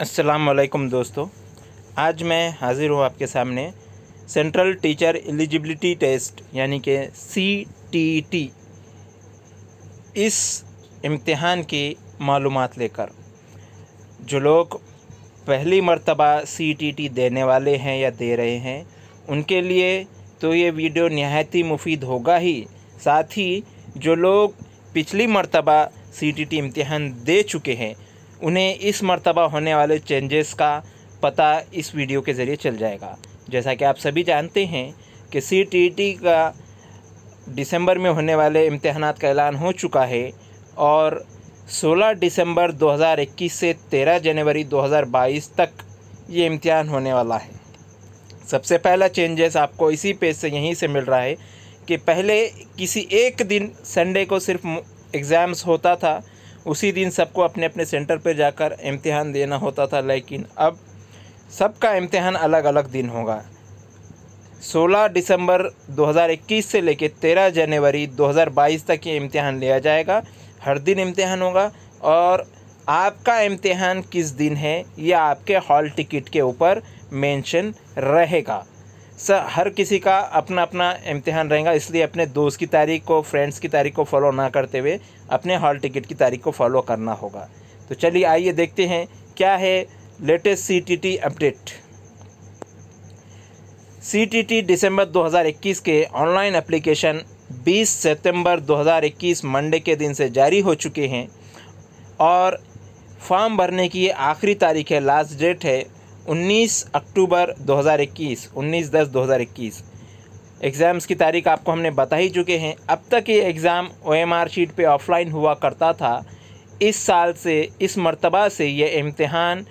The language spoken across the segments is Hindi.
असलकम दोस्तों आज मैं हाज़िर हूँ आपके सामने सेंट्रल टीचर एलिजिबिलिटी टेस्ट यानी कि सी टी टी इस इम्तहान की मालूम लेकर जो लोग पहली मरतबा सी टी टी e देने वाले हैं या दे रहे हैं उनके लिए तो ये वीडियो नहायत ही मुफीद होगा ही साथ ही जो लोग पिछली मरतबा सी टी टी e इम्तहान दे चुके हैं उन्हें इस मरतबा होने वाले चेंजेस का पता इस वीडियो के ज़रिए चल जाएगा जैसा कि आप सभी जानते हैं कि सी का दिसंबर में होने वाले इम्तहान का ऐलान हो चुका है और 16 दिसंबर 2021 से 13 जनवरी 2022 तक ये इम्तहान होने वाला है सबसे पहला चेंजेस आपको इसी पेज से यहीं से मिल रहा है कि पहले किसी एक दिन संडे को सिर्फ एग्ज़ाम्स होता था उसी दिन सबको अपने अपने सेंटर पर जाकर इम्तिहान देना होता था लेकिन अब सबका इम्तिहान अलग अलग दिन होगा 16 दिसंबर 2021 से लेकर 13 जनवरी 2022 तक ये इम्तिहान लिया जाएगा हर दिन इम्तिहान होगा और आपका इम्तिहान किस दिन है यह आपके हॉल टिकट के ऊपर मेंशन रहेगा सर हर किसी का अपना अपना इम्तिहान रहेगा इसलिए अपने दोस्त की तारीख को फ्रेंड्स की तारीख को फॉलो ना करते हुए अपने हॉल टिकट की तारीख को फॉलो करना होगा तो चलिए आइए देखते हैं क्या है लेटेस्ट टी अपडेट सीटीटी दिसंबर 2021 के ऑनलाइन एप्लीकेशन 20 सितंबर 2021 मंडे के दिन से जारी हो चुके हैं और फॉर्म भरने की ये आखिरी तारीख है लास्ट डेट है 19 अक्टूबर 2021 19 दस 2021 एग्ज़ाम्स की तारीख आपको हमने बता ही चुके हैं अब तक ये एग्ज़ाम ओ शीट पे ऑफ़लाइन हुआ करता था इस साल से इस मरतबा से ये इम्तहान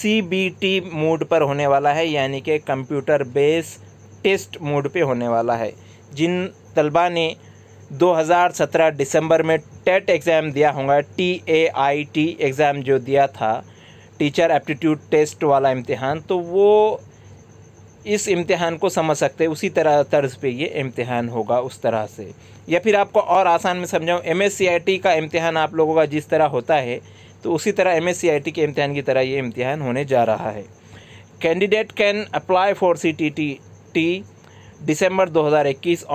सी बी टी मोड पर होने वाला है यानी कि कंप्यूटर बेस टेस्ट मोड पे होने वाला है जिन तलबा ने 2017 दिसंबर में टेट एग्ज़ाम दिया होगा T A I T exam जो दिया था टीचर एप्टीट्यूड टेस्ट वाला इम्तहान तो वो इस इम्तिहान को समझ सकते हैं उसी तरह तर्ज पे ये इम्तहान होगा उस तरह से या फिर आपको और आसान में समझाऊँ एम एस का इम्तहान आप लोगों का जिस तरह होता है तो उसी तरह एम एस के इम्तहान की तरह ये इम्तहान होने जा रहा है candidate can apply for C T T T दिसंबर दो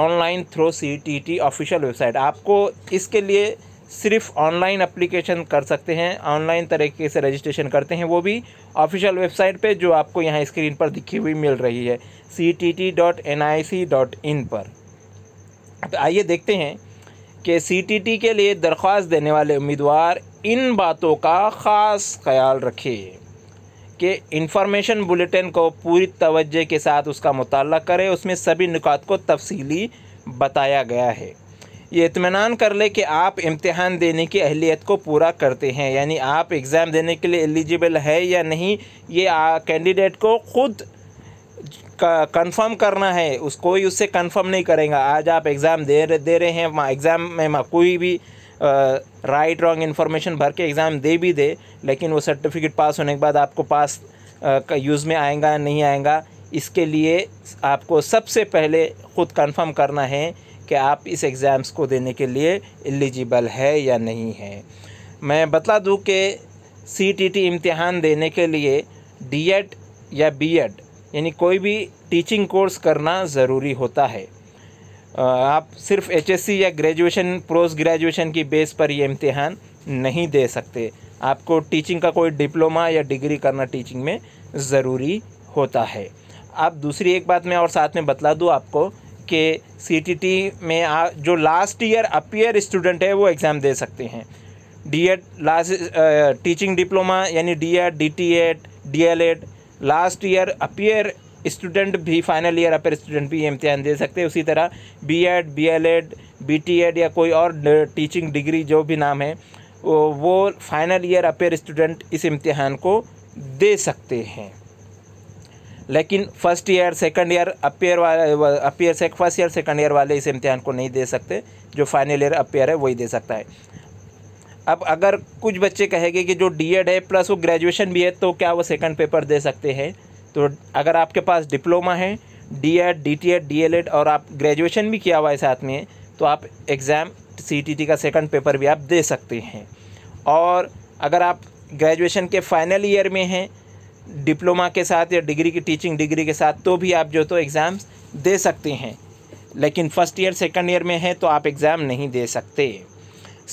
online through C T T official website आपको इसके लिए सिर्फ ऑनलाइन अप्लीकेशन कर सकते हैं ऑनलाइन तरीके से रजिस्ट्रेशन करते हैं वो भी ऑफिशियल वेबसाइट पे जो आपको यहाँ स्क्रीन पर दिखी हुई मिल रही है C T T dot N I C dot in पर तो आइए देखते हैं कि सी टी टी के लिए दरख्वास्त देने वाले उम्मीदवार इन बातों का ख़ास ख्याल रखें कि इंफॉर्मेशन बुलेटिन को पूरी तवज्जो के साथ उसका मुताल करें उसमें सभी निकात को तफसीली बताया गया है ये इतमान कर ले कि आप इम्तहान देने की अहलियत को पूरा करते हैं यानी आप एग्ज़ाम देने के लिए एलिजिबल है या नहीं ये कैंडिडेट को ख़ुद कंफर्म करना है उस कोई उससे कंफर्म नहीं करेगा आज आप एग्ज़ाम दे दे रहे हैं एग्ज़ाम में कोई भी राइट रॉन्ग इन्फॉर्मेशन भर के एग्ज़ाम दे भी दे लेकिन वो सर्टिफिकेट पास होने के बाद आपको पास यूज़ में आएगा नहीं आएगा इसके लिए आपको सबसे पहले ख़ुद कंफर्म करना है कि आप इस एग्ज़ाम्स को देने के लिए एलिजिबल है या नहीं है मैं बता दूं कि सी टी टी इम्तहान देने के लिए डी एड e या बी एड e यानी कोई भी टीचिंग कोर्स करना ज़रूरी होता है आप सिर्फ एचएससी या ग्रेजुएशन पोस्ट ग्रेजुएशन की बेस पर ये इम्तहान नहीं दे सकते आपको टीचिंग का कोई डिप्लोमा या डिग्री करना टीचिंग में ज़रूरी होता है आप दूसरी एक बात मैं और साथ में बतला दूँ आपको के सी में आ, जो लास्ट ईयर अपीयर स्टूडेंट है वो एग्ज़ाम दे सकते हैं D Ed last teaching diploma यानी D Ed D T Ed D L Ed last year appear student भी फाइनल ईयर अपर स्टूडेंट भी इम्तिहान दे सकते हैं उसी तरह B Ed B L Ed B T Ed या कोई और टीचिंग uh, डिग्री जो भी नाम है वो फाइनल ईयर अपेयर स्टूडेंट इस इम्तिहान को दे सकते हैं लेकिन first year second year appear वाले अपेयर से फर्स्ट ईयर सेकंड ईयर वाले इस इम्तिहान को नहीं दे सकते जो फाइनल ईयर अपेयर है वही दे सकता है अब अगर कुछ बच्चे कहेंगे कि जो डी है प्लस वो ग्रेजुएशन भी है तो क्या वो सेकंड पेपर दे सकते हैं तो अगर आपके पास डिप्लोमा है D Ed D T Ed D L Ed और आप ग्रेजुएशन भी किया हुआ है साथ में तो आप एग्ज़ाम सी टी टी का सेकंड पेपर भी आप दे सकते हैं और अगर आप ग्रेजुएशन के फाइनल ईयर में हैं डिप्लोमा के साथ या डिग्री की टीचिंग डिग्री के साथ तो भी आप जो तो एग्ज़ाम्स दे सकते हैं लेकिन फ़र्स्ट ईयर सेकंड ईयर में है तो आप एग्ज़ाम नहीं दे सकते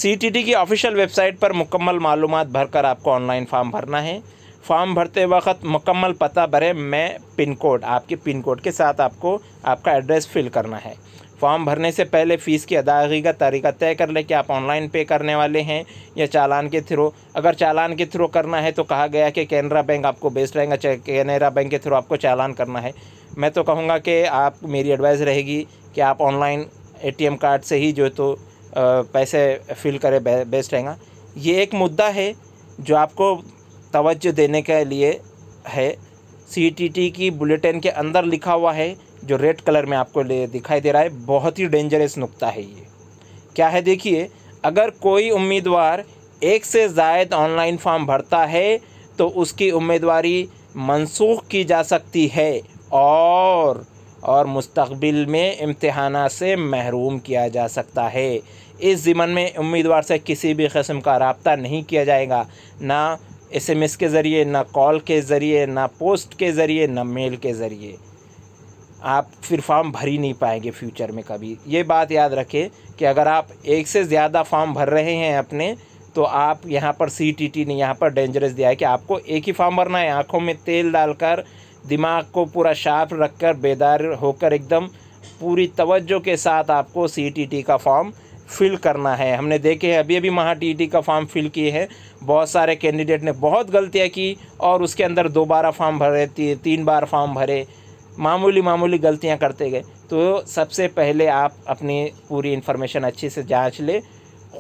सी की ऑफिशियल वेबसाइट पर मुकम्मल मालूम भरकर आपको ऑनलाइन फ़ाम भरना है फॉर्म भरते वक्त मुकम्मल पता भरें मैं पिन कोड आपके पिन कोड के साथ आपको आपका एड्रेस फिल करना है फॉर्म भरने से पहले फ़ीस की अदायगी का तरीका तय कर लें कि आप ऑनलाइन पे करने वाले हैं या चालान के थ्रू अगर चालान के थ्रू करना है तो कहा गया कि कैनरा बैंक आपको बेस्ट रहेगा कैनरा बैंक के थ्रू आपको चालान करना है मैं तो कहूँगा कि आप मेरी एडवाइस रहेगी कि आप ऑनलाइन ए कार्ड से ही जो तो पैसे फिल करें बेस्ट रहेगा ये एक मुद्दा है जो आपको तोज्जो देने के लिए है सी की बुलेटिन के अंदर लिखा हुआ है जो रेड कलर में आपको दिखाई दे रहा है बहुत ही डेंजरस नुकता है ये क्या है देखिए अगर कोई उम्मीदवार एक से जायद ऑनलाइन फॉर्म भरता है तो उसकी उम्मीदवारी मनसूख की जा सकती है और और मुस्तबिल में इम्तहाना से महरूम किया जा सकता है इस ज़िमन में उम्मीदवार से किसी भी कस्म का रबता नहीं किया जाएगा ना एस एम एस के ज़रिए ना कॉल के ज़रिए ना पोस्ट के ज़रिए ना मेल के ज़रिए आप फिर फॉर्म भर ही नहीं पाएंगे फ्यूचर में कभी ये बात याद रखें कि अगर आप एक से ज़्यादा फॉर्म भर रहे हैं अपने तो आप यहाँ पर सी टी टी ने यहाँ पर डेंजरस दिया है कि आपको एक ही फॉर्म भरना है आँखों में तेल डालकर दिमाग को पूरा शार्प रखकर बेदार होकर एकदम पूरी तवज्जो के साथ आपको सी टी टी का फॉर्म फिल करना है हमने देखे हैं अभी अभी महा टी टी का फॉर्म फिल किए हैं बहुत सारे कैंडिडेट ने बहुत गलतियाँ की और उसके अंदर दो बार फॉर्म भरे तीन बार फॉर्म भरे मामूली मामूली गलतियाँ करते गए तो सबसे पहले आप अपनी पूरी इन्फॉर्मेशन अच्छे से जांच लें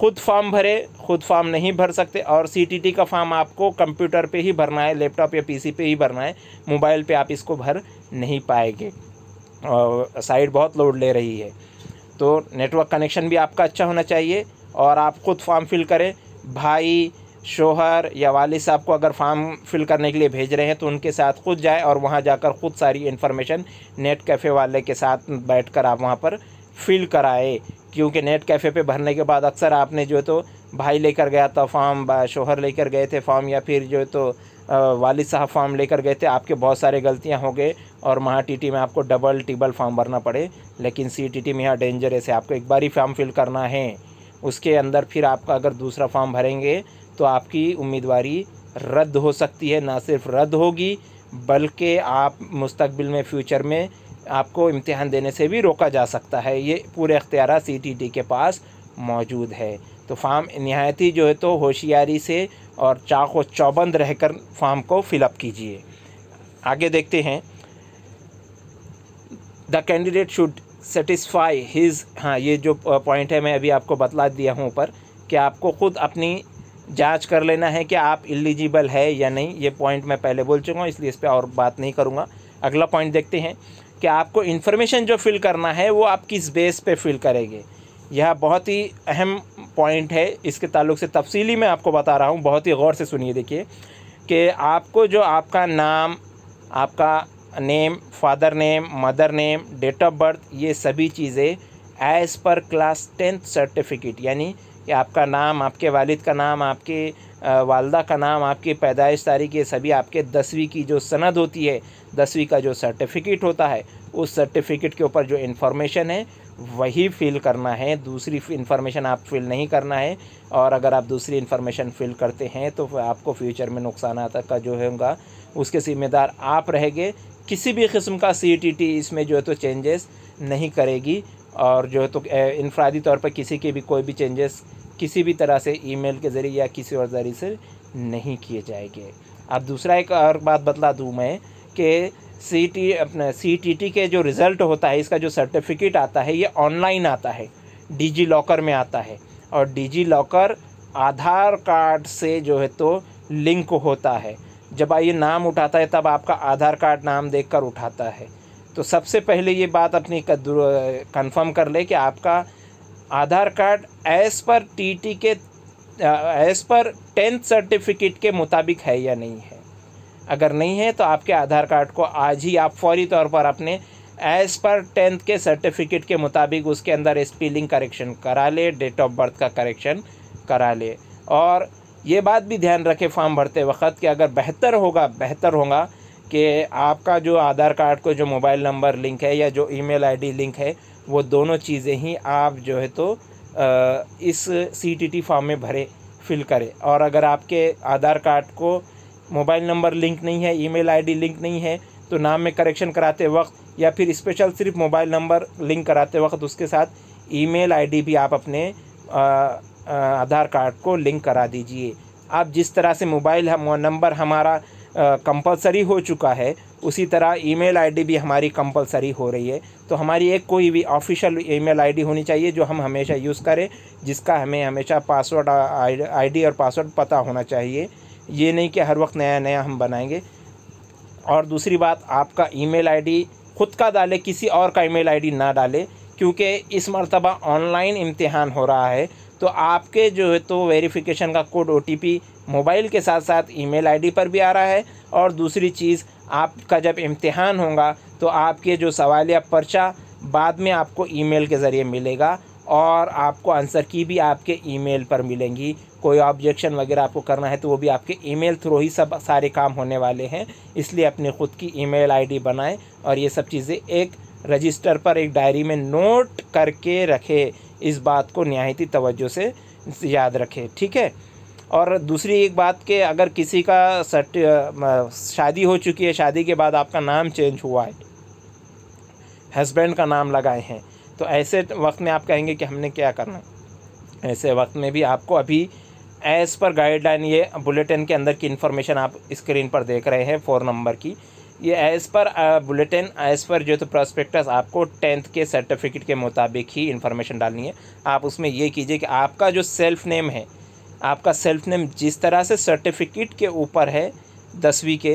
खुद फॉर्म भरे खुद फॉर्म नहीं भर सकते और सीटीटी का फॉर्म आपको कंप्यूटर पे ही भरना है लैपटॉप या पीसी पे ही भरना है मोबाइल पे आप इसको भर नहीं पाएंगे और साइट बहुत लोड ले रही है तो नेटवर्क कनेक्शन भी आपका अच्छा होना चाहिए और आप खुद फॉर्म फिल करें भाई शोहर या वाल साहब को अगर फॉर्म फिल करने के लिए भेज रहे हैं तो उनके साथ खुद जाए और वहाँ जाकर ख़ुद सारी इन्फॉर्मेशन नेट कैफ़े वाले के साथ बैठकर आप वहाँ पर फिल कराए क्योंकि नेट कैफ़े पे भरने के बाद अक्सर आपने जो है तो भाई लेकर गया था फॉर्म शोहर लेकर गए थे फॉर्म या फिर जो है तो वालिद साहब फॉर्म लेकर गए थे आपके बहुत सारे गलतियां हो गए और वहाँ टी में आपको डबल टिबल फॉर्म भरना पड़े लेकिन सी टी टी में यहाँ डेंजरस है आपको एक बार ही फॉर्म फिल करना है उसके अंदर फिर आपका अगर दूसरा फॉर्म भरेंगे तो आपकी उम्मीदवारी रद्द हो सकती है ना सिर्फ रद्द होगी बल्कि आप मुस्तबिल में फ्यूचर में आपको इम्तहान देने से भी रोका जा सकता है ये पूरे अख्तियार सी के पास मौजूद है तो फार्म नहायत ही जो है तो होशियारी से और चाक व चौबंद रहकर फार्म को फिलअप कीजिए आगे देखते हैं the candidate should satisfy his हाँ ये जो पॉइंट है मैं अभी आपको बतला दिया हूँ ऊपर कि आपको ख़ुद अपनी जांच कर लेना है कि आप इलिजिबल है या नहीं ये पॉइंट मैं पहले बोल चुका हूँ इसलिए इस पर और बात नहीं करूँगा अगला पॉइंट देखते हैं कि आपको इन्फॉर्मेशन जो फिल करना है वो आप किस बेस पे फिल करेंगे यह बहुत ही अहम पॉइंट है इसके ताल्लुक से तफसीली मैं आपको बता रहा हूँ बहुत ही गौर से सुनिए देखिए कि आपको जो आपका नाम आपका name father name mother name date of birth ये सभी चीज़ें as per class tenth certificate यानी कि आपका नाम आपके वालिद का नाम आपके वालदा का नाम आपकी पैदाइश तारीख ये सभी आपके दसवीं की जो सनद होती है दसवीं का जो सर्टिफिकेट होता है उस सर्टिफिकेट के ऊपर जो इन्फॉर्मेशन है वही फिल करना है दूसरी इन्फॉर्मेशन आप फिल नहीं करना है और अगर आप दूसरी इन्फॉर्मेशन फिल करते हैं तो आपको फ्यूचर में नुकसान का जो होगा उसके ज़िम्मेदार आप रहेंगे किसी भी किस्म का सी इसमें जो है तो चेंजेस नहीं करेगी और जो है तो इनफरादी तौर पर किसी के भी कोई भी चेंजेस किसी भी तरह से ईमेल के ज़रिए या किसी और ज़रिए से नहीं किए जाएंगे अब दूसरा एक और बात बतला दूँ मैं कि सी टी अपना सी टी टी के जो रिज़ल्ट होता है इसका जो सर्टिफिकेट आता है ये ऑनलाइन आता है डिजी लॉकर में आता है और डिजी लॉकर आधार कार्ड से जो है तो लिंक होता है जब आइए नाम उठाता है तब आपका आधार कार्ड नाम देखकर उठाता है तो सबसे पहले ये बात अपनी कंफर्म कर ले कि आपका Aadhaar card as per TT के एस पर टेंथ सर्टिफिकेट के मुताबिक है या नहीं है अगर नहीं है तो आपके आधार कार्ड को आज ही आप फौरी तौर पर अपने एज़ पर टेंथ के सर्टिफिकेट के मुताबिक उसके अंदर स्पीलिंग करेक्शन करा ले डेट ऑफ बर्थ का करेक्शन करा ले और ये बात भी ध्यान रखें फॉर्म भरते वक्त कि अगर बेहतर होगा बेहतर होगा कि आपका जो आधार कार्ड को जो मोबाइल नंबर लिंक है या जो ईमेल आईडी लिंक है वो दोनों चीज़ें ही आप जो है तो इस सीटीटी फॉर्म में भरे फिल करें और अगर आपके आधार कार्ड को मोबाइल नंबर लिंक नहीं है ईमेल आईडी लिंक नहीं है तो नाम में करेक्शन कराते वक्त या फिर स्पेशल सिर्फ मोबाइल नंबर लिंक कराते वक्त उसके साथ ई मेल भी आप अपने आधार कार्ड को लिंक करा दीजिए आप जिस तरह से मोबाइल हम नंबर हमारा कंपलसरी हो चुका है उसी तरह ईमेल आईडी भी हमारी कंपलसरी हो रही है तो हमारी एक कोई भी ऑफिशियल ईमेल आईडी होनी चाहिए जो हम हमेशा यूज़ करें जिसका हमें हमेशा पासवर्ड आईडी और पासवर्ड पता होना चाहिए ये नहीं कि हर वक्त नया नया हम बनाएंगे और दूसरी बात आपका ईमेल आईडी खुद का डाले किसी और का ईमेल आईडी ना डाले क्योंकि इस मरतबा ऑनलाइन इम्तिहान हो रहा है तो आपके जो है तो वेरिफिकेशन का कोड ओ मोबाइल के साथ साथ ईमेल आईडी पर भी आ रहा है और दूसरी चीज़ आपका जब इम्तिहान होगा तो आपके जो सवाल या पर्चा बाद में आपको ईमेल के ज़रिए मिलेगा और आपको आंसर की भी आपके ईमेल पर मिलेंगी कोई ऑब्जेक्शन वगैरह आपको करना है तो वो भी आपके ईमेल थ्रू ही सब सारे काम होने वाले हैं इसलिए अपने ख़ुद की ईमेल आईडी बनाएं और ये सब चीज़ें एक रजिस्टर पर एक डायरी में नोट करके रखें इस बात को नहायती तवज्जो से याद रखें ठीक है और दूसरी एक बात के अगर किसी का सट शादी हो चुकी है शादी के बाद आपका नाम चेंज हुआ है हस्बैंड का नाम लगाए हैं तो ऐसे वक्त में आप कहेंगे कि हमने क्या करना ऐसे वक्त में भी आपको अभी एज़ पर गाइडलाइन ये बुलेटिन के अंदर की इन्फॉर्मेशन आप स्क्रीन पर देख रहे हैं फ़ोन नंबर की ये as per bulletin as per जो तो प्रोस्पेक्टस आपको टेंथ के सर्टिफिकेट के मुताबिक ही इन्फॉर्मेशन डालनी है आप उसमें ये कीजिए कि आपका जो सेल्फ नेम है आपका सेल्फ नेम जिस तरह से सर्टिफिकेट के ऊपर है दसवीं के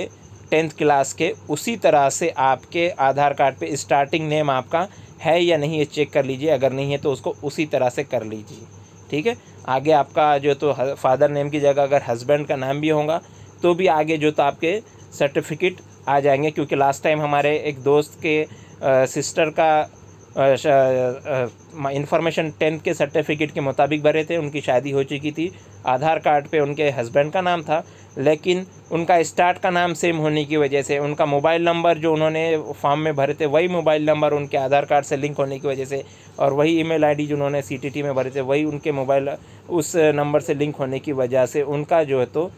टेंथ क्लास के उसी तरह से आपके आधार कार्ड पे स्टार्टिंग नेम आपका है या नहीं ये चेक कर लीजिए अगर नहीं है तो उसको उसी तरह से कर लीजिए ठीक है आगे आपका जो तो फादर नेम की जगह अगर हस्बैंड का नाम भी होगा तो भी आगे जो तो आपके सर्टिफिकेट आ जाएंगे क्योंकि लास्ट टाइम हमारे एक दोस्त के सिस्टर का इंफॉर्मेशन टेंथ के सर्टिफिकेट के मुताबिक भरे थे उनकी शादी हो चुकी थी आधार कार्ड पे उनके हस्बैंड का नाम था लेकिन उनका स्टार्ट का नाम सेम होने की वजह से उनका मोबाइल नंबर जो उन्होंने फॉर्म में भरे थे वही मोबाइल नंबर उनके आधार कार्ड से लिंक होने की वजह से और वही ईमेल आईडी जो उन्होंने सी में भरे थे वही उनके मोबाइल उस नंबर से लिंक होने की वजह से उनका जो है तो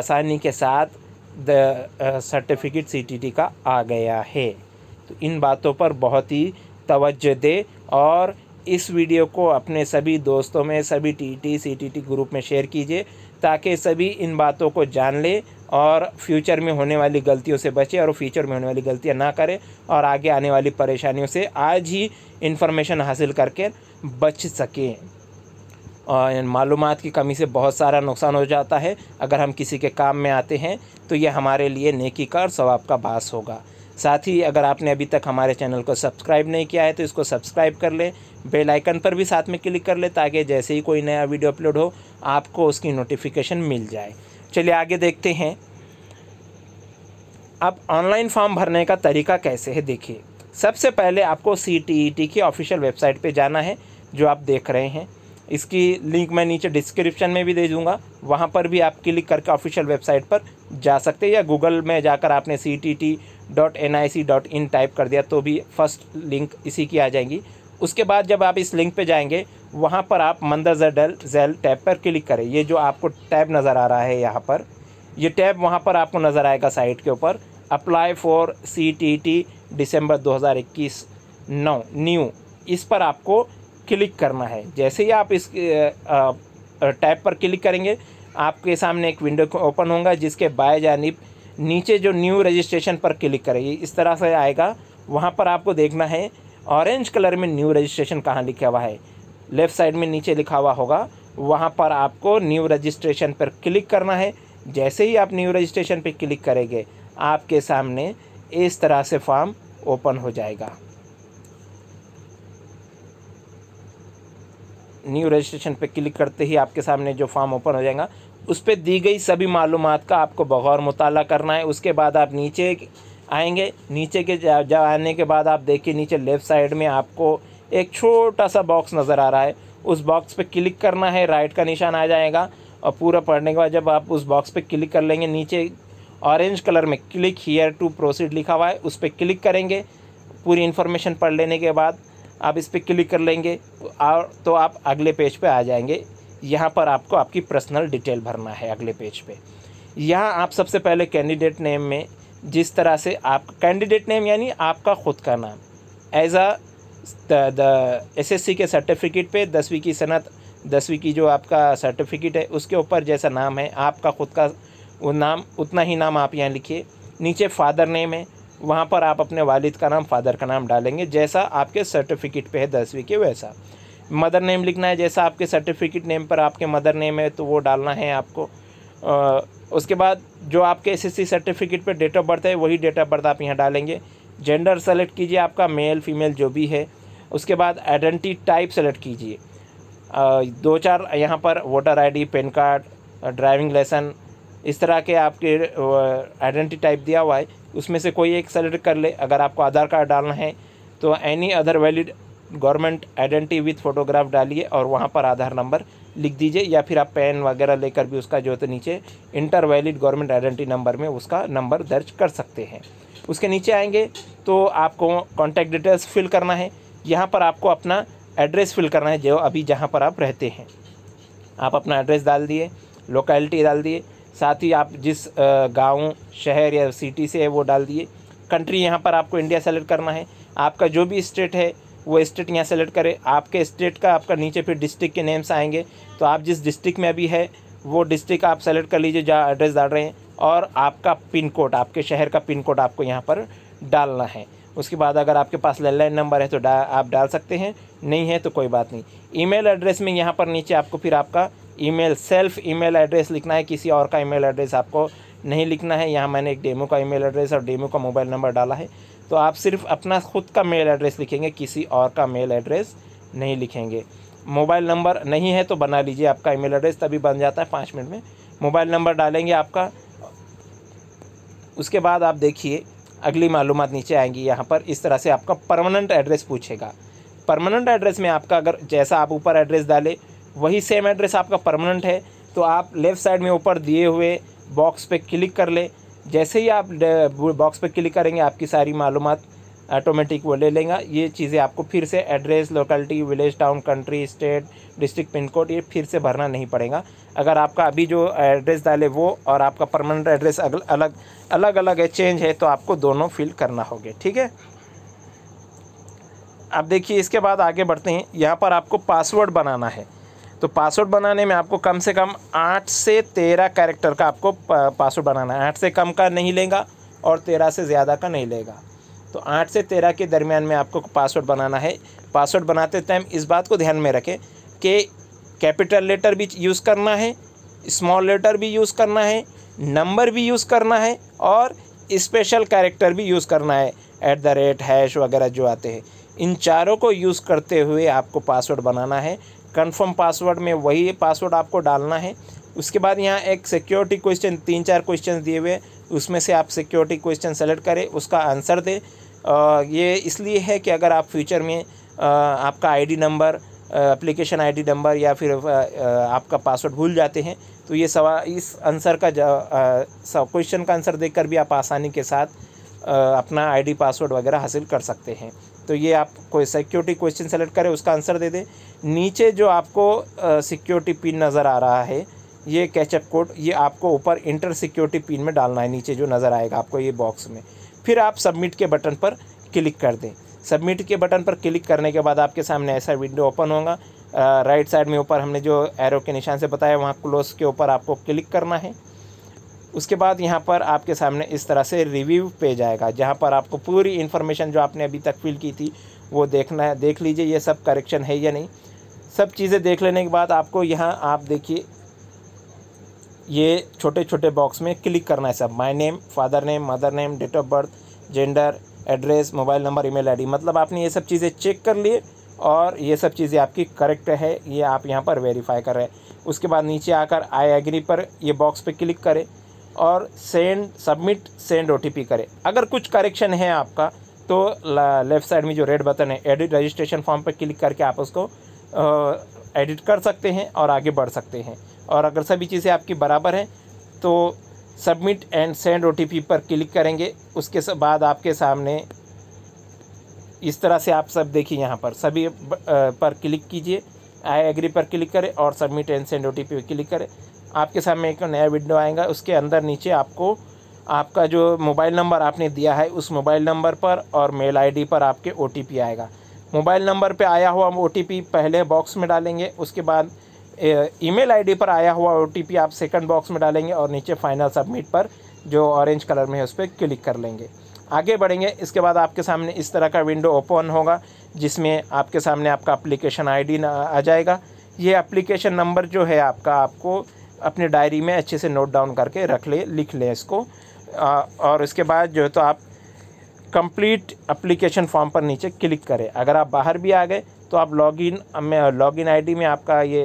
आसानी के साथ द सर्टिफिकेट सी का आ गया है तो इन बातों पर बहुत ही तवज्जो दे और इस वीडियो को अपने सभी दोस्तों में सभी टीटी सीटीटी ग्रुप में शेयर कीजिए ताकि सभी इन बातों को जान ले और फ्यूचर में होने वाली गलतियों से बचे और फ्यूचर में होने वाली गलतियां ना करें और आगे आने वाली परेशानियों से आज ही इन्फॉर्मेशन हासिल करके बच सकें मालूम की कमी से बहुत सारा नुकसान हो जाता है अगर हम किसी के काम में आते हैं तो ये हमारे लिए नेकी का और सवाब का बास होगा साथ ही अगर आपने अभी तक हमारे चैनल को सब्सक्राइब नहीं किया है तो इसको सब्सक्राइब कर लें बेल आइकन पर भी साथ में क्लिक कर लें ताकि जैसे ही कोई नया वीडियो अपलोड हो आपको उसकी नोटिफिकेशन मिल जाए चलिए आगे देखते हैं अब ऑनलाइन फॉर्म भरने का तरीका कैसे है देखिए सबसे पहले आपको सी e की ऑफिशियल वेबसाइट पर जाना है जो आप देख रहे हैं इसकी लिंक मैं नीचे डिस्क्रिप्शन में भी दे दूँगा वहाँ पर भी आप क्लिक करके ऑफिशियल वेबसाइट पर जा सकते हैं या गूगल में जाकर आपने C T T dot N I C dot in type कर दिया तो भी फर्स्ट लिंक इसी की आ जाएंगी उसके बाद जब आप इस लिंक पे जाएंगे वहाँ पर आप मंदर डल जैल टैब पर क्लिक करें ये जो आपको टैब नज़र आ रहा है यहाँ पर ये टैब वहाँ पर आपको नज़र आएगा साइट के ऊपर apply for C T T दिसंबर इक्कीस नौ न्यू इस पर आपको क्लिक करना है जैसे ही आप इस टैब पर क्लिक करेंगे आपके सामने एक विंडो ओपन होगा जिसके बाएं जानब नीचे जो न्यू रजिस्ट्रेशन पर क्लिक करेंगे इस तरह से आएगा वहाँ पर आपको देखना है ऑरेंज कलर में न्यू रजिस्ट्रेशन कहाँ लिखा हुआ है लेफ़्ट साइड में नीचे लिखा हुआ होगा वहाँ पर आपको न्यू रजिस्ट्रेशन पर क्लिक करना है जैसे ही आप न्यू रजिस्ट्रेशन पर क्लिक करेंगे आपके सामने इस तरह से फॉर्म ओपन हो जाएगा न्यू रजिस्ट्रेशन पे क्लिक करते ही आपके सामने जो फॉर्म ओपन हो जाएगा उस पर दी गई सभी मालूम का आपको बगौर मुताल करना है उसके बाद आप नीचे आएंगे नीचे के जब आने के बाद आप देखिए नीचे लेफ़्ट साइड में आपको एक छोटा सा बॉक्स नज़र आ रहा है उस बॉक्स पे क्लिक करना है राइट का निशान आ जाएगा और पूरा पढ़ने के बाद जब आप उस बॉक्स पे क्लिक कर लेंगे नीचे ऑरेंज कलर में क्लिक हीयर टू प्रोसीड लिखा हुआ है उस पर क्लिक करेंगे पूरी इन्फॉर्मेशन पढ़ लेने के बाद आप इस पर क्लिक कर लेंगे और तो आप अगले पेज पे आ जाएंगे यहाँ पर आपको आपकी पर्सनल डिटेल भरना है अगले पेज पे यहाँ आप सबसे पहले कैंडिडेट नेम में जिस तरह से आप कैंडिडेट नेम यानी आपका ख़ुद का नाम एज आ एस एस के सर्टिफिकेट पे दसवीं की सनत दसवीं की जो आपका सर्टिफिकेट है उसके ऊपर जैसा नाम है आपका ख़ुद का वो नाम उतना ही नाम आप यहाँ लिखिए नीचे फादर नेम है वहाँ पर आप अपने वालिद का नाम फादर का नाम डालेंगे जैसा आपके सर्टिफिकेट पे है दसवीं के वैसा मदर नेम लिखना है जैसा आपके सर्टिफिकेट नेम पर आपके मदर नेम है तो वो डालना है आपको आ, उसके बाद जो आपके एसएससी सर्टिफिकेट पर डेट ऑफ बर्थ है वही डेट ऑफ बर्थ आप यहाँ डालेंगे जेंडर सेलेक्ट कीजिए आपका मेल फीमेल जो भी है उसके बाद आइडेंटी टाइप सेलेक्ट कीजिए दो चार यहाँ पर voter ID PAN card driving licence इस तरह के आपके आइडेंटिटी टाइप दिया हुआ है उसमें से कोई एक सेलेक्ट कर ले अगर आपको आधार कार्ड डालना है तो any other valid government identity with photograph डालिए और वहाँ पर आधार नंबर लिख दीजिए या फिर आप पेन वगैरह लेकर भी उसका जो है तो नीचे enter valid government identity number में उसका नंबर दर्ज कर सकते हैं उसके नीचे आएंगे तो आपको कॉन्टैक्ट डिटेल्स फिल करना है यहाँ पर आपको अपना एड्रेस फिल करना है जो अभी जहाँ पर आप रहते हैं आप अपना एड्रेस डाल दिए लोकेलिटी डाल दिए साथ ही आप जिस गांव शहर या सिटी से है वो डाल दिए कंट्री यहाँ पर आपको इंडिया सेलेक्ट करना है आपका जो भी स्टेट है वो स्टेट यहाँ सेलेक्ट करें आपके स्टेट का आपका नीचे फिर डिस्ट्रिक्ट के नेम्स आएंगे तो आप जिस डिस्ट्रिक्ट में अभी है वो डिस्ट्रिक्ट आप सेलेक्ट कर लीजिए जहाँ एड्रेस डाल रहे हैं और आपका पिन कोड आपके शहर का पिन कोड आपको यहाँ पर डालना है उसके बाद अगर आपके पास लैंडलाइन नंबर है तो डा, आप डाल सकते हैं नहीं है तो कोई बात नहीं ईमेल एड्रेस में यहाँ पर नीचे आपको फिर आपका ईमेल सेल्फ ईमेल एड्रेस लिखना है किसी और का ईमेल एड्रेस आपको नहीं लिखना है यहाँ मैंने एक डेमो का ईमेल एड्रेस और डेमो का मोबाइल नंबर डाला है तो आप सिर्फ अपना खुद का मेल एड्रेस लिखेंगे किसी और का मेल एड्रेस नहीं लिखेंगे मोबाइल नंबर नहीं है तो बना लीजिए आपका ईमेल एड्रेस तभी बन जाता है पाँच मिनट में मोबाइल नंबर डालेंगे आपका उसके बाद आप देखिए अगली मालूम नीचे आएंगी यहाँ पर इस तरह से आपका परमानेंट एड्रेस पूछेगा परमानेंट एड्रेस में आपका अगर जैसा आप ऊपर एड्रेस डालें वही सेम एड्रेस आपका परमानेंट है तो आप लेफ़्ट साइड में ऊपर दिए हुए बॉक्स पे क्लिक कर ले जैसे ही आप बॉक्स पे क्लिक करेंगे आपकी सारी मालूम ऑटोमेटिक वो ले लेंगे ये चीज़ें आपको फिर से address locality village town country state district pin code ये फिर से भरना नहीं पड़ेगा अगर आपका अभी जो एड्रेस डाले वो और आपका परमानेंट एड्रेस अगल अलग अलग अलग है चेंज है तो आपको दोनों फिल करना होगा ठीक है अब देखिए इसके बाद आगे बढ़ते हैं यहाँ पर आपको पासवर्ड बनाना है तो पासवर्ड बनाने में आपको कम से कम आठ से तेरह कैरेक्टर का आपको पासवर्ड बनाना है आठ से कम का नहीं लेगा और तेरह से ज़्यादा का नहीं लेगा तो आठ से तेरह के दरमियान में आपको पासवर्ड बनाना है पासवर्ड बनाते टाइम इस बात को ध्यान में रखें कि कैपिटल लेटर भी यूज़ करना है स्मॉल लेटर भी यूज़ करना है नंबर भी यूज़ करना है और स्पेशल कैरेक्टर भी यूज़ करना है ऐट द रेट हैश वगैरह जो आते हैं इन चारों को यूज़ करते हुए आपको पासवर्ड बनाना है कन्फर्म पासवर्ड में वही पासवर्ड आपको डालना है उसके बाद यहाँ एक सिक्योरिटी क्वेश्चन तीन चार क्वेश्चन दिए हुए उसमें से आप सिक्योरिटी क्वेश्चन सेलेक्ट करें उसका आंसर दें ये इसलिए है कि अगर आप फ्यूचर में आ, आपका ID number application ID number या फिर आ, आपका पासवर्ड भूल जाते हैं तो ये सवा इस आंसर का क्वेश्चन का आंसर देकर भी आप आसानी के साथ आ, अपना आईडी पासवर्ड वगैरह हासिल कर सकते हैं तो ये आप कोई सिक्योरिटी क्वेश्चन सेलेक्ट करें उसका आंसर दे दें नीचे जो आपको सिक्योरिटी पिन नज़र आ रहा है ये कैचअप कोड ये आपको ऊपर इंटर सिक्योरिटी पिन में डालना है नीचे जो नज़र आएगा आपको ये बॉक्स में फिर आप सबमिट के बटन पर क्लिक कर दें सबमिट के बटन पर क्लिक करने के बाद आपके सामने ऐसा विंडो ओपन होगा राइट साइड में ऊपर हमने जो एरो के निशान से बताया वहाँ क्लोज के ऊपर आपको क्लिक करना है उसके बाद यहाँ पर आपके सामने इस तरह से रिव्यू पेज आएगा जहाँ पर आपको पूरी इन्फॉर्मेशन जो आपने अभी तक फिल की थी वो देखना है देख लीजिए ये सब करेक्शन है या नहीं सब चीज़ें देख लेने के बाद आपको यहाँ आप देखिए ये छोटे छोटे बॉक्स में क्लिक करना है सब my name father name mother name date of birth gender address mobile number email ID मतलब आपने ये सब चीज़ें चेक कर लिए और ये सब चीज़ें आपकी करेक्ट है ये आप यहाँ पर वेरीफाई कर रहे हैं उसके बाद नीचे आकर आई एग्री पर ये बॉक्स पर क्लिक करें और सेंड सबमिट सेंड ओ करें अगर कुछ करेक्शन है आपका तो लेफ़्ट साइड में जो रेड बटन है एडिट रजिस्ट्रेशन फॉर्म पर क्लिक करके आप उसको एडिट कर सकते हैं और आगे बढ़ सकते हैं और अगर सभी चीज़ें आपकी बराबर हैं तो सबमिट एंड सेंड ओ पर क्लिक करेंगे उसके बाद आपके सामने इस तरह से आप सब देखिए यहाँ पर सभी पर क्लिक कीजिए आई एग्री पर क्लिक करें और submit and send O T पर क्लिक करें आपके सामने एक नया विंडो आएगा उसके अंदर नीचे आपको आपका जो मोबाइल नंबर आपने दिया है उस मोबाइल नंबर पर और मेल आईडी पर आपके ओ आएगा मोबाइल नंबर पे आया हुआ ओ पहले बॉक्स में डालेंगे उसके बाद ईमेल आईडी पर आया हुआ ओ आप सेकंड बॉक्स में डालेंगे और नीचे फाइनल सबमिट पर जो ऑरेंज कलर में है उस पर क्लिक कर लेंगे आगे बढ़ेंगे इसके बाद आपके सामने इस तरह का विंडो ओपन होगा जिसमें आपके सामने आपका अप्लीकेशन आई आ जाएगा ये अप्लीकेशन नंबर जो है आपका आपको अपने डायरी में अच्छे से नोट डाउन करके रख ले लिख लें इसको और इसके बाद जो है तो आप कंप्लीट अप्लीकेशन फॉर्म पर नीचे क्लिक करें अगर आप बाहर भी आ गए तो आप लॉगिन में लॉगिन आईडी में आपका ये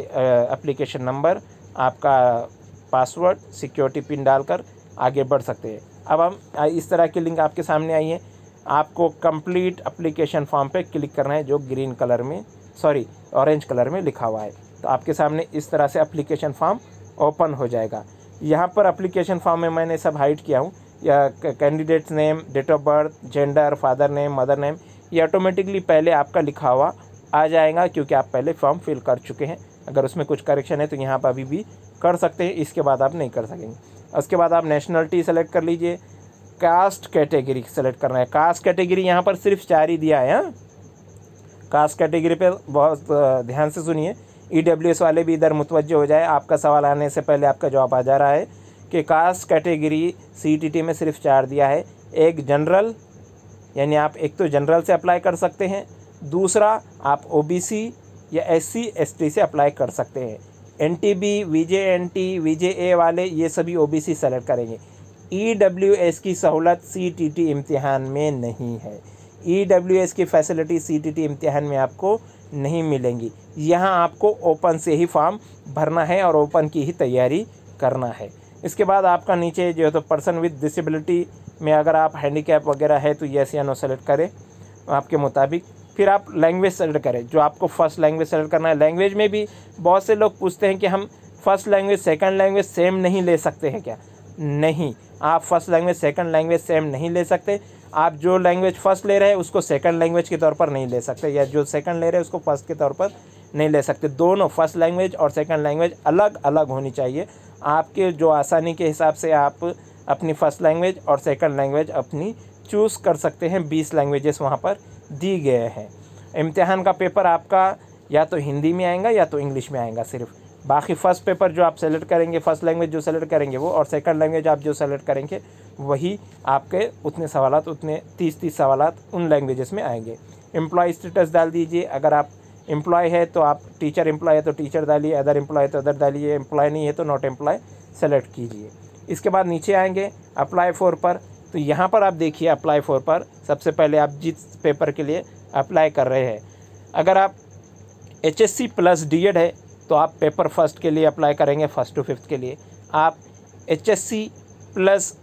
अप्लीकेशन नंबर आपका पासवर्ड सिक्योरिटी पिन डालकर आगे बढ़ सकते हैं अब हम इस तरह की लिंक आपके सामने आई है आपको कंप्लीट अप्लीकेशन फॉर्म पे क्लिक करना है जो ग्रीन कलर में सॉरी ऑरेंज कलर में लिखा हुआ है तो आपके सामने इस तरह से अप्लीकेशन फॉर्म ओपन हो जाएगा यहाँ पर अप्लीकेशन फॉर्म में मैंने सब हाइड किया हूँ या candidates name date of birth gender father name mother name ये ऑटोमेटिकली पहले आपका लिखा हुआ आ जाएगा क्योंकि आप पहले फॉर्म फिल कर चुके हैं अगर उसमें कुछ करेक्शन है तो यहाँ पर अभी भी कर सकते हैं इसके बाद आप नहीं कर सकेंगे उसके बाद आप नेशनलिटी सेलेक्ट कर लीजिए कास्ट कैटेगरी सेलेक्ट करना है कास्ट कैटेगरी यहाँ पर सिर्फ चार ही दिया है कास्ट हाँ? कैटेगरी पे बहुत ध्यान से सुनिए ई e वाले भी इधर मुतवजह हो जाए आपका सवाल आने से पहले आपका जवाब आ जा रहा है के कास्ट कैटेगरी सीटीटी e में सिर्फ चार दिया है एक जनरल यानी आप एक तो जनरल से अप्लाई कर सकते हैं दूसरा आप ओबीसी या एससी एसटी से अप्लाई कर सकते हैं N T B V J N T V J A वाले ये सभी ओ बी सी सेलेक्ट करेंगे ई डब्ल्यू एस की सहूलत सी टी टी इम्तिहान में नहीं है ई e की फैसिलिटी सी टी टी इम्तिहान में आपको नहीं मिलेंगी यहाँ आपको ओपन से ही फॉर्म भरना है और ओपन की ही तैयारी करना है इसके बाद आपका नीचे जो है तो पर्सन विद डिसेबिलिटी में अगर आप हैंडीकैप वगैरह है तो येस या नो सेलेक्ट करें आपके मुताबिक फिर आप लैंग्वेज सेलेक्ट करें जो आपको फर्स्ट लैंग्वेज सेलेक्ट करना है लैंग्वेज में भी बहुत से लोग पूछते हैं कि हम first language second language same नहीं ले सकते हैं क्या नहीं आप first language second language same नहीं ले सकते आप जो लैंग्वेज फर्स्ट ले रहे हैं उसको सेकंड लैंग्वेज के तौर पर नहीं ले सकते या जो सेकंड ले रहे हैं उसको फर्स्ट के तौर पर नहीं ले सकते दोनों फर्स्ट लैंग्वेज और सेकंड लैंग्वेज अलग अलग होनी चाहिए आपके जो आसानी के हिसाब से आप अपनी फ़र्स्ट लैंग्वेज और सेकंड लैंग्वेज अपनी चूज़ कर सकते हैं बीस लैंग्वेजेस वहाँ पर दी गए हैं इम्तहान का पेपर आपका या तो हिंदी में आएगा या तो इंग्लिश में आएगा सिर्फ बाकी फ़र्स्ट पेपर जो आप सेलेक्ट करेंगे फ़र्स्ट लैंग्वेज जो सेलेक्ट करेंगे वो और सेकंड लैंग्वेज आप जो सेलेक्ट करेंगे वही आपके उतने सवाल उतने तीस तीस सवाल उन लैंग्वेजेस में आएंगे एम्प्लॉय स्टेटस डाल दीजिए अगर आप एम्प्लॉय है तो आप टीचर एम्प्लॉय है तो टीचर डालिए अदर एम्प्लॉय तो अदर डालिए एम्प्लॉय नहीं है तो नॉट एम्प्लॉय सेलेक्ट कीजिए इसके बाद नीचे आएंगे अप्लाई फॉर पर तो यहाँ पर आप देखिए अप्लाई फॉर पर सबसे पहले आप जिस पेपर के लिए अप्लाई कर रहे हैं अगर आप H S C plus D Ed है तो आप पेपर फर्स्ट के लिए अप्लाई करेंगे फर्स्ट टू फिफ्थ के लिए आप H S C plus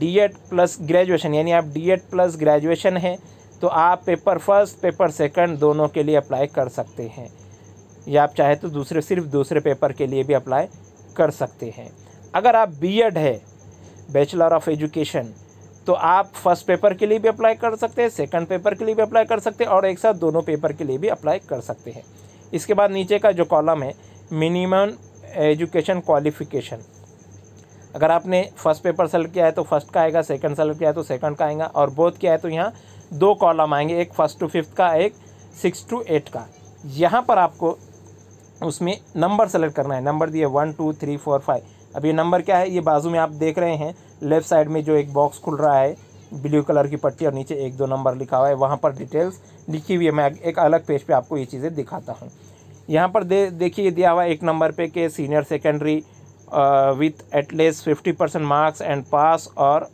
D Ed plus graduation यानी आप डी एड प्लस ग्रेजुएशन है तो आप पेपर फर्स्ट पेपर सेकंड दोनों के लिए अप्लाई कर सकते हैं या आप चाहे तो दूसरे सिर्फ दूसरे पेपर के लिए भी अप्लाई कर सकते हैं अगर आप बीएड है बैचलर ऑफ एजुकेशन तो आप फर्स्ट पेपर के लिए भी अप्लाई कर सकते हैं सेकंड पेपर के लिए भी अप्लाई कर सकते हैं और एक साथ दोनों पेपर के लिए भी अप्लाई कर सकते हैं इसके बाद नीचे का जो कॉलम है मिनिमम एजुकेशन क्वालिफिकेशन अगर आपने फर्स्ट पेपर सेलेक्ट किया है तो फर्स्ट का आएगा सेकंड सेलेक्ट किया है तो सेकंड का आएगा और बोथ किया है तो यहाँ दो कॉलम आएंगे एक फर्स्ट टू फिफ्थ का एक सिक्स टू एट का यहाँ पर आपको उसमें नंबर सेलेक्ट करना है नंबर दिए one two three four five अब ये नंबर क्या है ये बाजू में आप देख रहे हैं लेफ्ट साइड में जो एक बॉक्स खुल रहा है ब्लू कलर की पट्टी और नीचे एक दो नंबर लिखा हुआ है वहाँ पर डिटेल्स लिखी हुई है मैं एक अलग पेज पे आपको ये चीज़ें दिखाता हूँ यहाँ पर दे देखिए दिया हुआ एक नंबर पे के senior secondary with at least fifty percent marks and pass और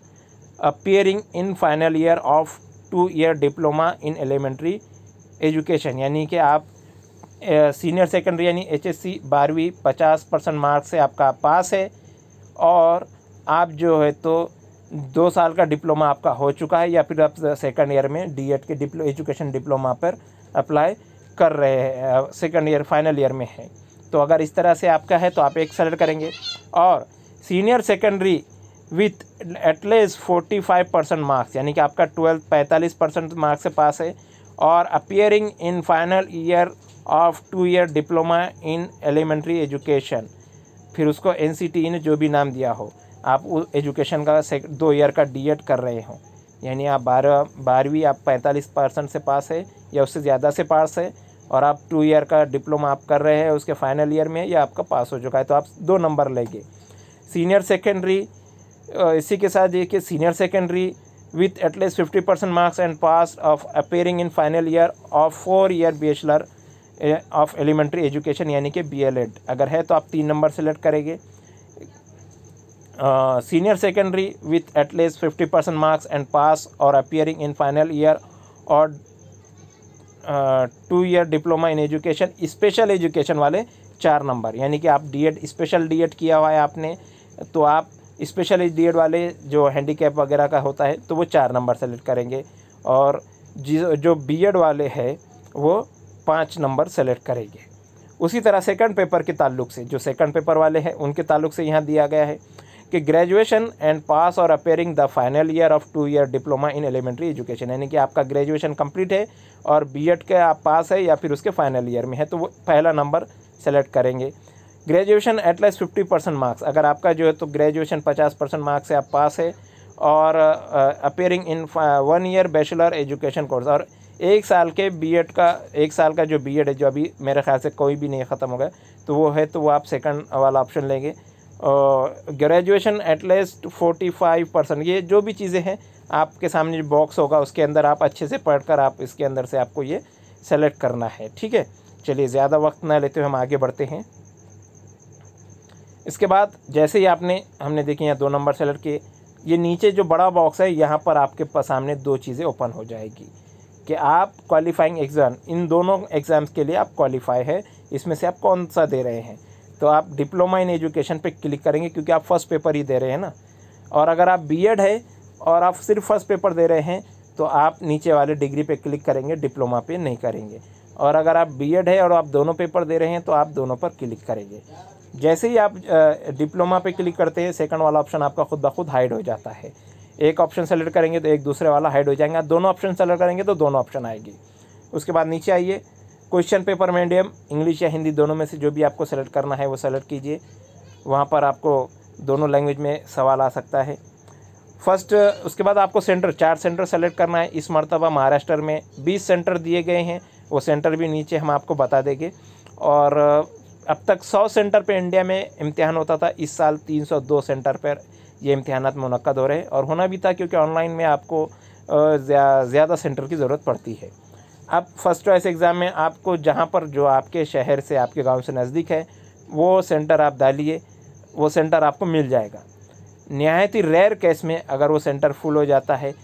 appearing in final year of two year diploma in elementary education यानी कि आप सीनियर सेकेंडरी यानी एच एस सी बारहवीं पचास परसेंट मार्क्स से आपका पास है और आप जो है तो दो साल का डिप्लोमा आपका हो चुका है या फिर आप सेकेंड ईयर में डी एड के डिप्लो एजुकेशन डिप्लोमा पर अप्लाई कर रहे हैं सेकेंड ईयर फाइनल ईयर में है तो अगर इस तरह से आपका है तो आप एक सेलेक्ट करेंगे और senior secondary with at least forty five percent marks यानी कि आपका ट्वेल्थ पैंतालीस परसेंट मार्क्स से पास है और appearing in final year of two year diploma in elementary education फिर उसको एन e ने जो भी नाम दिया हो आप उस एजुकेशन का दो ईयर का डी कर रहे हो यानी आप बारह बारहवीं आप पैंतालीस परसेंट से पास है या उससे ज़्यादा से पास है और आप टू ईयर का डिप्लोमा आप कर रहे हैं उसके फाइनल ईयर में या आपका पास हो चुका है तो आप दो नंबर लेंगे सीनियर सेकेंडरी इसी के साथ देखिए senior secondary with at least fifty percent marks and pass of appearing in final year of four year bachelor of elementary education यानी कि बी एल एड अगर है तो आप तीन नंबर सेलेक्ट करेंगे senior secondary with at least fifty percent marks and pass और अपियरिंग इन फाइनल ईयर और two year diploma in education special education वाले चार नंबर यानी कि आप D Ed special D Ed किया हुआ है आपने तो आप स्पेशल एज डी वाले जो हैंडी वगैरह का होता है तो वो चार नंबर सेलेक्ट करेंगे और जो बी वाले हैं वो पाँच नंबर सेलेक्ट करेंगे उसी तरह सेकंड पेपर के ताल्लुक से जो सेकंड पेपर वाले हैं उनके ताल्लुक से यहाँ दिया गया है कि ग्रेजुएशन एंड पास और appearing the final year of two year diploma in elementary education यानी कि आपका ग्रेजुएशन कंप्लीट है और बीएड के आप पास है या फिर उसके फाइनल ईयर में है तो वो पहला नंबर सेलेक्ट करेंगे graduation at least fifty percent marks अगर आपका जो है तो ग्रेजुएशन पचास परसेंट मार्क्स से आप पास है और appearing in one year bachelor education course और एक साल के बीएड का एक साल का जो बीएड है जो अभी मेरे ख्याल से कोई भी नहीं ख़त्म होगा तो वो है तो वो आप सेकंड वाला ऑप्शन लेंगे और graduation at least forty five percent ये जो भी चीज़ें हैं आपके सामने जो बॉक्स होगा उसके अंदर आप अच्छे से पढ़ कर आप इसके अंदर से आपको ये सेलेक्ट करना है ठीक है चलिए ज़्यादा वक्त ना लेते हुए हम आगे बढ़ते हैं इसके बाद जैसे ही आपने हमने देखी यहाँ दो नंबर सेलर के ये नीचे जो बड़ा बॉक्स है यहाँ पर आपके पास सामने दो चीज़ें ओपन हो जाएगी कि आप क्वालिफाइंग एग्ज़ाम इन दोनों एग्ज़ाम्स के लिए आप क्वालिफाई है इसमें से आप कौन सा दे रहे हैं तो आप डिप्लोमा इन एजुकेशन पे क्लिक करेंगे क्योंकि आप फर्स्ट पेपर ही दे रहे हैं ना और अगर आप बीएड है और आप सिर्फ फर्स्ट पेपर दे रहे हैं तो आप नीचे वाले डिग्री पे क्लिक करेंगे डिप्लोमा पे नहीं करेंगे और अगर आप बीएड है और आप दोनों पेपर दे रहे हैं तो आप दोनों पर क्लिक करेंगे जैसे ही आप डिप्लोमा पे क्लिक करते हैं सेकंड वाला ऑप्शन आपका खुद ब खुद हाइड हो जाता है एक ऑप्शन सेलेक्ट करेंगे तो एक दूसरे वाला हाइड हो आप दोनों ऑप्शन सेलेक्ट करेंगे तो दोनों ऑप्शन आएगी उसके बाद नीचे आइए क्वेश्चन पेपर मीडियम इंग्लिश या हिंदी दोनों में से जो भी आपको सेलेक्ट करना है वो सेलेक्ट कीजिए वहाँ पर आपको दोनों लैंग्वेज में सवाल आ सकता है फर्स्ट उसके बाद आपको सेंटर चार सेंटर सेलेक्ट करना है इस मरतबा महाराष्ट्र में बीस सेंटर दिए गए हैं वो सेंटर भी नीचे हम आपको बता देंगे और अब तक 100 सेंटर पे इंडिया में इम्तहान होता था इस साल 302 सेंटर पर ये इम्तहान मनक़द हो रहे हैं और होना भी था क्योंकि ऑनलाइन में आपको ज़्यादा सेंटर की ज़रूरत पड़ती है अब फर्स्ट चॉइस एग्ज़ाम में आपको जहाँ पर जो आपके शहर से आपके गाँव से नज़दीक है वो सेंटर आप डालिए वो सेंटर आपको मिल जाएगा नहायत ही रेयर केस में अगर वो सेंटर फुल हो जाता है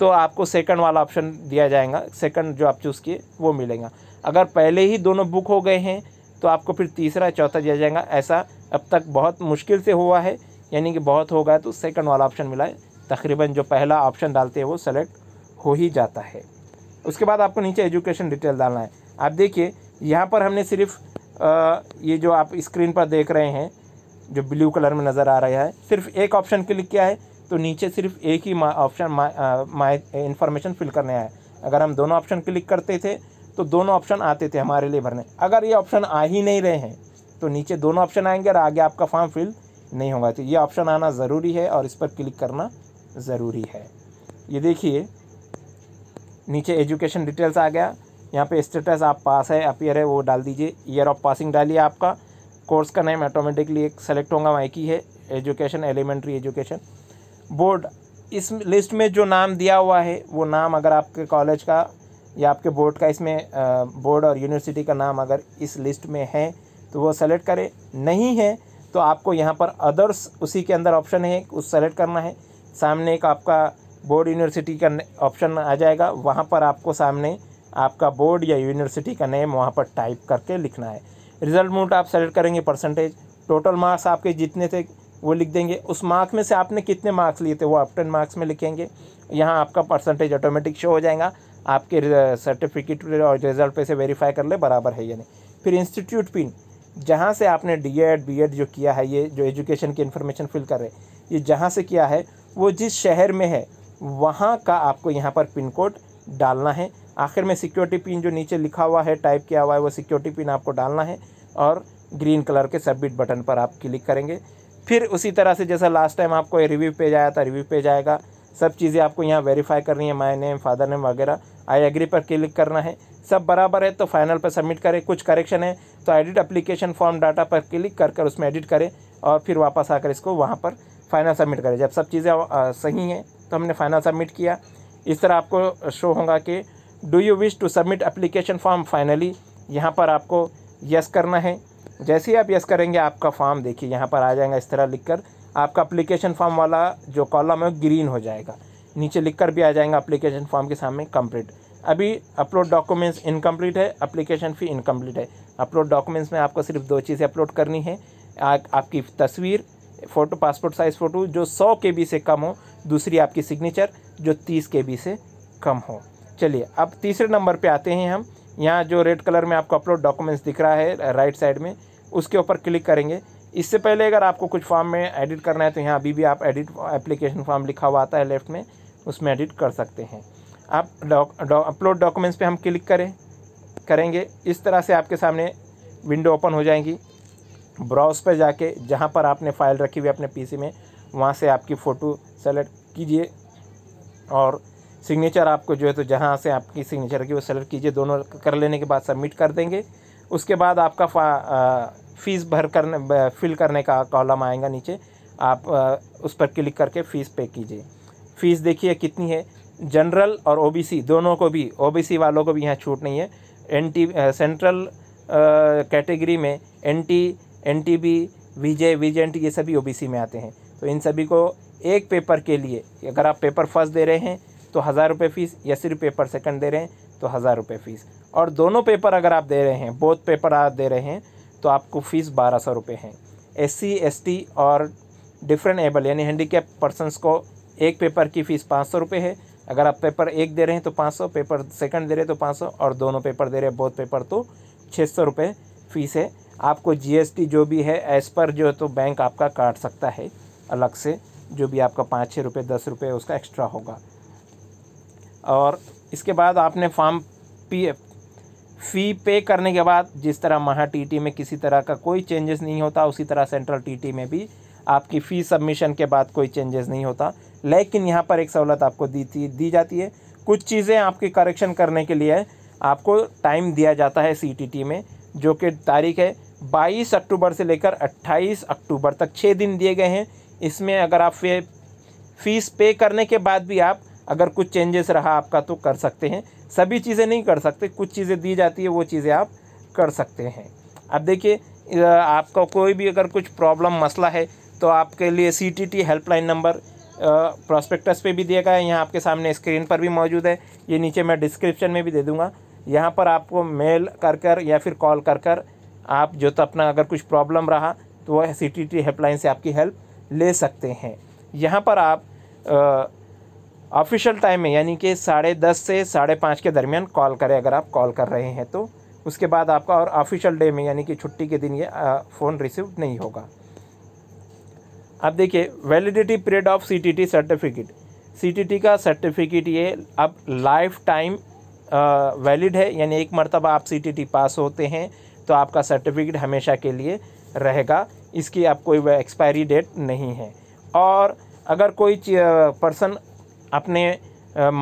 तो आपको सेकंड वाला ऑप्शन दिया जाएगा सेकंड जो आप चूज़ किए वो मिलेगा अगर पहले ही दोनों बुक हो गए हैं तो आपको फिर तीसरा चौथा दिया जाएगा ऐसा अब तक बहुत मुश्किल से हुआ है यानी कि बहुत होगा तो सेकंड वाला ऑप्शन मिला है तकरीबन जो पहला ऑप्शन डालते हैं वो सेलेक्ट हो ही जाता है उसके बाद आपको नीचे एजुकेशन डिटेल डालना है आप देखिए यहाँ पर हमने सिर्फ आ, ये जो आप स्क्रीन पर देख रहे हैं जो ब्लू कलर में नज़र आ रहा है सिर्फ एक ऑप्शन क्लिक किया है तो नीचे सिर्फ एक ही ऑप्शन माई इन्फॉर्मेशन फिल करने आया अगर हम दोनों ऑप्शन क्लिक करते थे तो दोनों ऑप्शन आते थे हमारे लिए भरने अगर ये ऑप्शन आ ही नहीं रहे हैं तो नीचे दोनों ऑप्शन आएंगे और आगे आपका फॉर्म फिल नहीं होगा तो ये ऑप्शन आना ज़रूरी है और इस पर क्लिक करना ज़रूरी है ये देखिए नीचे एजुकेशन डिटेल्स आ गया यहाँ पे स्टेटस आप पास है अपियर है वो डाल दीजिए ईयर ऑफ पासिंग डालिए आपका कोर्स का नेम ऑटोमेटिकली एक सेलेक्ट होगा वहाँ की है एजुकेशन एलिमेंट्री एजुकेशन बोर्ड इस लिस्ट में जो नाम दिया हुआ है वो नाम अगर आपके कॉलेज का या आपके बोर्ड का इसमें बोर्ड और यूनिवर्सिटी का नाम अगर इस लिस्ट में है तो वो सेलेक्ट करें नहीं है तो आपको यहाँ पर अदर्स उसी के अंदर ऑप्शन है उस सेलेक्ट करना है सामने एक आपका बोर्ड यूनिवर्सिटी का ऑप्शन आ जाएगा वहाँ पर आपको सामने आपका बोर्ड या यूनिवर्सिटी का नेम वहाँ पर टाइप करके लिखना है रिजल्ट मोड आप सेलेक्ट करेंगे परसेंटेज टोटल मार्क्स आपके जितने थे वो लिख देंगे उस मार्क्स में से आपने कितने मार्क्स लिए थे वो अपटन मार्क्स में लिखेंगे यहाँ आपका परसेंटेज ऑटोमेटिक शो हो जाएगा आपके सर्टिफिकेट और रिज़ल्ट पे से वेरीफाई कर ले बराबर है या नहीं फिर इंस्टीट्यूट पिन जहाँ से आपने डी एड बी एड जो किया है ये जो एजुकेशन की इन्फॉर्मेशन फिल कर रहे ये जहाँ से किया है वो जिस शहर में है वहाँ का आपको यहाँ पर पिन कोड डालना है आखिर में सिक्योरिटी पिन जो नीचे लिखा हुआ है टाइप किया हुआ है वो सिक्योरिटी पिन आपको डालना है और ग्रीन कलर के सबमिट बटन पर आप क्लिक करेंगे फिर उसी तरह से जैसा लास्ट टाइम आपको रिव्यू पेज आया था रिव्यू पेज आएगा सब चीज़ें आपको यहाँ वेरीफाई करनी है माय नेम फादर नेम वगैरह आई एग्री पर क्लिक करना है सब बराबर है तो फाइनल पर सबमिट करें कुछ करेक्शन है तो एडिट अप्लीकेशन फॉर्म डाटा पर क्लिक कर कर उसमें एडिट करें और फिर वापस आकर इसको वहाँ पर फाइनल सबमिट करें जब सब चीज़ें सही हैं तो हमने फाइनल सबमिट किया इस तरह आपको शो होगा कि do you wish to submit application form finally यहाँ पर आपको यस करना है जैसे ही आप यस करेंगे आपका फॉर्म देखिए यहाँ पर आ जाएगा इस तरह लिख कर आपका अप्लीकेशन फॉर्म वाला जो कॉलम है ग्रीन हो जाएगा नीचे लिख कर भी आ जाएगा अप्लीकेशन फॉर्म के सामने कंप्लीट अभी अपलोड डॉक्यूमेंट्स इनकम्प्लीट है अप्लीकेशन फ़ी इनकम्प्लीट है अपलोड डॉक्यूमेंट्स में आपको सिर्फ दो चीज़ें अपलोड करनी है आ, आपकी तस्वीर फ़ोटो पासपोर्ट साइज़ फ़ोटो जो सौ के से कम हो दूसरी आपकी सिग्नेचर जो तीस के से कम हो चलिए अब तीसरे नंबर पे आते हैं हम यहाँ जो रेड कलर में आपको अपलोड डॉक्यूमेंट्स दिख रहा है राइट साइड में उसके ऊपर क्लिक करेंगे इससे पहले अगर आपको कुछ फॉर्म में एडिट करना है तो यहाँ अभी भी आप एडिट एप्लीकेशन फॉर्म लिखा हुआ आता है लेफ्ट में उसमें एडिट कर सकते हैं आप अपलोड डॉक्यूमेंट्स पे हम क्लिक करें करेंगे इस तरह से आपके सामने विंडो ओपन हो जाएंगी ब्राउज पर जाके जहाँ पर आपने फ़ाइल रखी हुई अपने पीसी में वहाँ से आपकी फ़ोटो सेलेक्ट कीजिए और सिग्नेचर आपको जो है तो जहाँ से आपकी सिग्नेचर रखी वो सेलेक्ट कीजिए दोनों कर लेने के बाद सबमिट कर देंगे उसके बाद आपका फ़ीस भर करने फिल करने का कॉलम आएगा नीचे आप आ, उस पर क्लिक करके फ़ीस पे कीजिए फ़ीस देखिए कितनी है जनरल और ओबीसी दोनों को भी ओबीसी वालों को भी यहाँ छूट नहीं है एनटी सेंट्रल कैटेगरी में एनटी एनटीबी एन टी ये सभी ओबीसी में आते हैं तो इन सभी को एक पेपर के लिए अगर आप पेपर फर्स्ट दे रहे हैं तो हज़ार रुपये फ़ीस या सिर्फ पेपर सेकंड दे रहे हैं तो हज़ार रुपये फ़ीस और दोनों पेपर अगर आप दे रहे हैं बोथ पेपर आप दे रहे हैं तो आपको फ़ीस बारह सौ रुपये हैं एस सी एस टी और डिफरेंट एबल यानी हैंडीकेप पर्सनस को एक पेपर की फ़ीस पाँच सौ रुपये है अगर आप पेपर एक दे रहे हैं तो पाँच सौ पेपर सेकंड दे रहे हैं तो पाँच सौ और दोनों पेपर दे रहे हैं बहुत पेपर तो छः सौ रुपये फ़ीस है आपको जीएसटी जो भी है एज़ पर जो है तो बैंक आपका काट सकता है अलग से जो भी आपका पाँच छः रुपये दस रुपये उसका एक्स्ट्रा होगा और इसके बाद आपने फॉर्म पी फ़ी पे करने के बाद जिस तरह महा टी में किसी तरह का कोई चेंजेस नहीं होता उसी तरह सेंट्रल टी में भी आपकी फ़ी सबमिशन के बाद कोई चेंजेस नहीं होता लेकिन यहाँ पर एक सहूलत आपको दी थी दी जाती है कुछ चीज़ें आपकी करेक्शन करने के लिए आपको टाइम दिया जाता है सी में जो कि तारीख है 22 अक्टूबर से लेकर 28 अक्टूबर तक छः दिन दिए गए हैं इसमें अगर आप फे फीस पे करने के बाद भी आप अगर कुछ चेंजेस रहा आपका तो कर सकते हैं सभी चीज़ें नहीं कर सकते कुछ चीज़ें दी जाती है वो चीज़ें आप कर सकते हैं अब देखिए आपका कोई भी अगर कुछ प्रॉब्लम मसला है तो आपके लिए सी हेल्पलाइन नंबर प्रॉस्पेक्टस पे भी दिया गया है यहाँ आपके सामने स्क्रीन पर भी मौजूद है ये नीचे मैं डिस्क्रिप्शन में भी दे दूँगा यहाँ पर आपको मेल कर कर या फिर कॉल कर कर आप जो तो अपना अगर कुछ प्रॉब्लम रहा तो वह सी टी हेल्पलाइन से आपकी हेल्प ले सकते हैं यहाँ पर आप ऑफिशियल टाइम में यानी कि साढ़े दस से साढ़े पाँच के दरमियान कॉल करें अगर आप कॉल कर रहे हैं तो उसके बाद आपका और ऑफिशियल डे में यानी कि छुट्टी के दिन ये फ़ोन रिसीव नहीं होगा अब देखिए validity period of CTT certificate CTT का सर्टिफिकेट ये अब लाइफ टाइम वैलिड है यानी एक मरतबा आप सीटीटी पास होते हैं तो आपका सर्टिफिकेट हमेशा के लिए रहेगा इसकी आप कोई एक्सपायरी डेट नहीं है और अगर कोई पर्सन अपने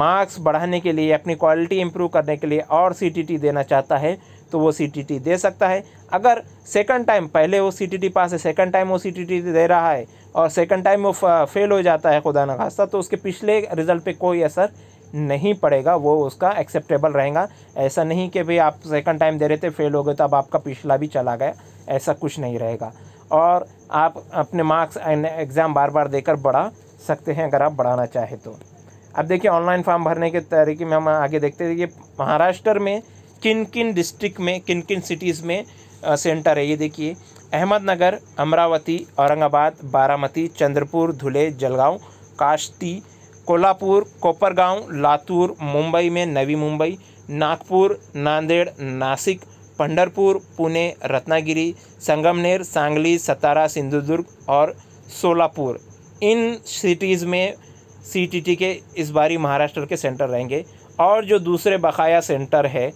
मार्क्स बढ़ाने के लिए अपनी क्वालिटी इम्प्रूव करने के लिए और टी देना चाहता है तो वो टी दे सकता है अगर सेकंड टाइम पहले वो टी पास है सेकंड टाइम वो टी दे रहा है और सेकंड टाइम वो फेल हो जाता है खुदा न खास्ता तो उसके पिछले रिज़ल्ट पे कोई असर नहीं पड़ेगा वो उसका एक्सेप्टेबल रहेगा ऐसा नहीं कि भाई आप सेकंड टाइम दे रहे थे फेल हो गए तो अब आपका पिछला भी चला गया ऐसा कुछ नहीं रहेगा और आप अपने मार्क्स एग्ज़ाम बार बार देकर बढ़ा सकते हैं अगर आप बढ़ाना चाहें तो अब देखिए ऑनलाइन फॉर्म भरने के तरीके में हम आगे देखते हैं ये महाराष्ट्र में किन किन डिस्ट्रिक्ट में किन किन सिटीज़ में सेंटर है ये देखिए अहमदनगर अमरावती औरंगाबाद बारामती चंद्रपुर धुले जलगांव काश्ती कोल्हापुर कोपरगांव लातूर मुंबई में नवी मुंबई नागपुर नांदेड़ नासिक पंडरपुर पुणे रत्नागिरी संगमनेर सांगली सतारा सिंधुदुर्ग और सोलापुर इन सिटीज़ में सीटीटी के इस बारी महाराष्ट्र के सेंटर रहेंगे और जो दूसरे बकाया सेंटर है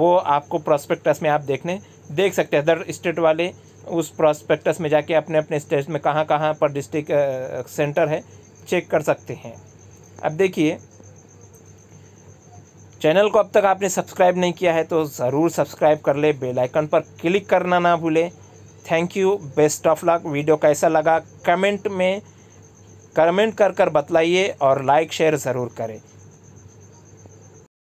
वो आपको प्रोस्पेक्टस में आप देखने देख सकते हैं अदर स्टेट वाले उस प्रॉस्पेक्टस में जाके अपने अपने स्टेट में कहाँ कहाँ पर डिस्ट्रिक्ट सेंटर है चेक कर सकते हैं अब देखिए चैनल को अब तक आपने सब्सक्राइब नहीं किया है तो ज़रूर सब्सक्राइब कर ले बेल आइकन पर क्लिक करना ना भूलें thank you best of luck video कैसा लगा कमेंट में कमेंट कर कर बतलाइए और लाइक शेयर ज़रूर करें